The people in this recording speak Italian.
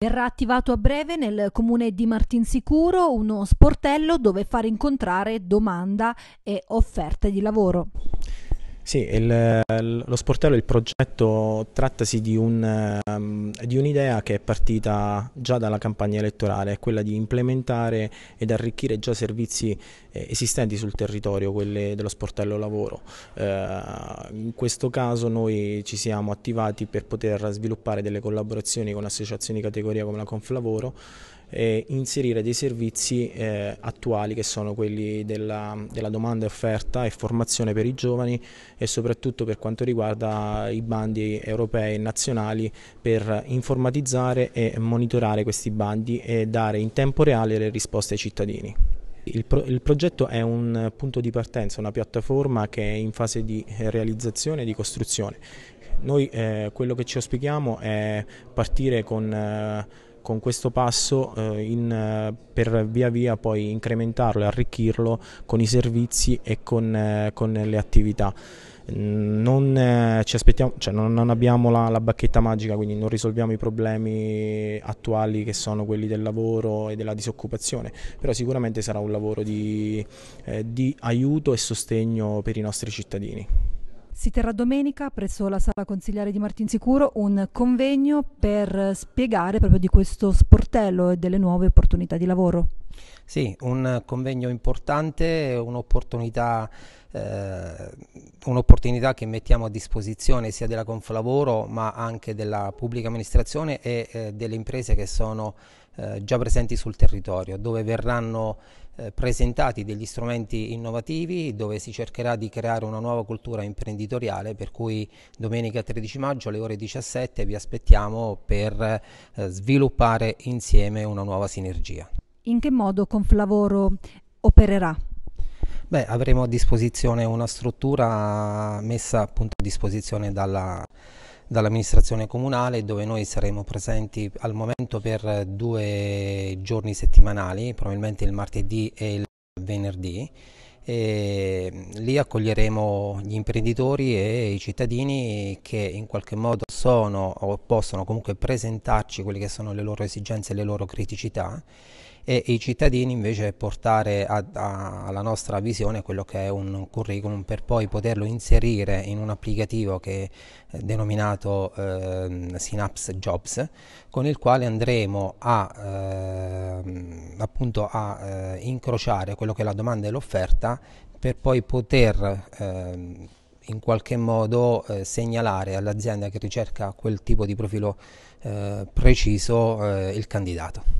Verrà attivato a breve nel comune di Martinsicuro uno sportello dove far incontrare domanda e offerte di lavoro. Sì, il, lo sportello, il progetto, trattasi di, un, um, di, un'idea che è partita già dalla campagna elettorale, quella di implementare ed arricchire già servizi eh, esistenti sul territorio, quelli dello sportello lavoro. Uh, in questo caso noi ci siamo attivati per poter sviluppare delle collaborazioni con associazioni di categoria come la Conflavoro eh, inserire dei servizi eh, attuali che sono quelli della, della, domanda e offerta e formazione per i giovani e soprattutto per quanto riguarda i bandi europei e nazionali per informatizzare e monitorare questi bandi e dare in tempo reale le risposte ai cittadini. Il, pro il, progetto è un punto di partenza, una piattaforma che è in fase di realizzazione e di costruzione. Noi eh, quello che ci auspichiamo è partire con eh, con questo passo eh, in, eh, per via via poi incrementarlo e arricchirlo con i servizi e con, eh, con le attività. Mm, non, eh, cioè non, non, abbiamo la, la, bacchetta magica, quindi non risolviamo i problemi attuali che sono quelli del lavoro e della disoccupazione, però sicuramente sarà un lavoro di, eh, di aiuto e sostegno per i nostri cittadini. Si terrà domenica presso la sala consigliare di Martinsicuro un convegno per spiegare proprio di questo sportello e delle nuove opportunità di lavoro. Sì, un convegno importante, un'opportunità eh, un'opportunità che mettiamo a disposizione sia della Conflavoro ma anche della pubblica amministrazione e eh, delle imprese che sono eh, già presenti sul territorio, dove verranno eh, presentati degli strumenti innovativi dove si cercherà di creare una nuova cultura imprenditoriale per cui domenica 13 maggio alle ore 17 vi aspettiamo per eh, sviluppare insieme una nuova sinergia. In che modo Conflavoro opererà? Beh, avremo a disposizione una struttura messa a disposizione dalla dall'amministrazione comunale dove noi saremo presenti al momento per due giorni settimanali, probabilmente il martedì e il venerdì e lì accoglieremo gli imprenditori e i cittadini che in qualche modo sono o possono comunque presentarci quelle che sono le loro esigenze e le loro criticità e i cittadini invece portare a, a, alla nostra visione quello che è un curriculum per poi poterlo inserire in un applicativo che è denominato eh, Synapse Jobs con il quale andremo a eh, ehm, appunto a eh, incrociare quello che è la domanda e l'offerta per poi poter ehm, in qualche modo eh, segnalare all'azienda che ricerca quel tipo di profilo eh, preciso eh, il candidato.